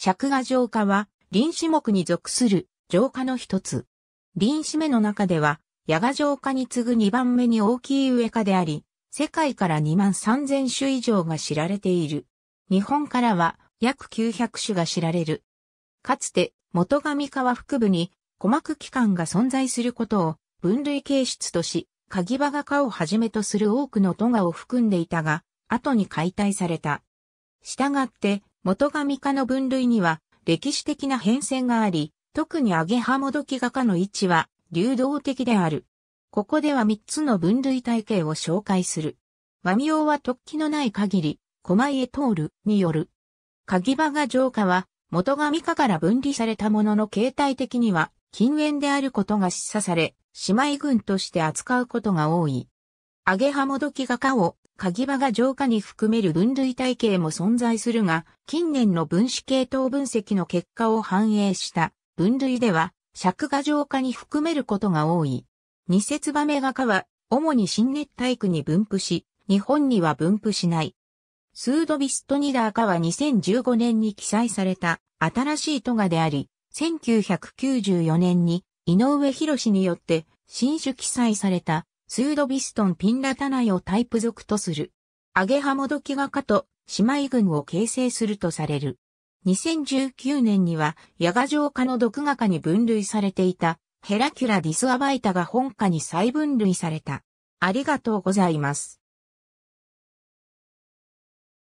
尺画浄化は、林種目に属する浄化の一つ。林種目の中では、ヤガ浄化に次ぐ2番目に大きい植化であり、世界から2万3000種以上が知られている。日本からは約900種が知られる。かつて、元上川腹部に鼓膜器官が存在することを分類形質とし、鍵場画家をはじめとする多くの都画を含んでいたが、後に解体された。したがって、元神家の分類には歴史的な変遷があり、特にアゲハモドキ画家の位置は流動的である。ここでは3つの分類体系を紹介する。和名は突起のない限り、狛江通るによる。鍵場が浄化は、元神家から分離されたものの形態的には、禁煙であることが示唆され、姉妹軍として扱うことが多い。アゲハモドキ画家を鍵場が浄化に含める分類体系も存在するが、近年の分子系統分析の結果を反映した分類では、尺が浄化に含めることが多い。二節場メガ科は、主に新熱帯区に分布し、日本には分布しない。スードビストニダー科は2015年に記載された新しいトガであり、1994年に井上博によって新種記載されたスードビストンピンラタナイをタイプ属とする。アゲハモドキガカと姉妹群を形成するとされる。2019年には、ヤガ上カの毒画科に分類されていた、ヘラキュラディスアバイタが本科に再分類された。ありがとうございます。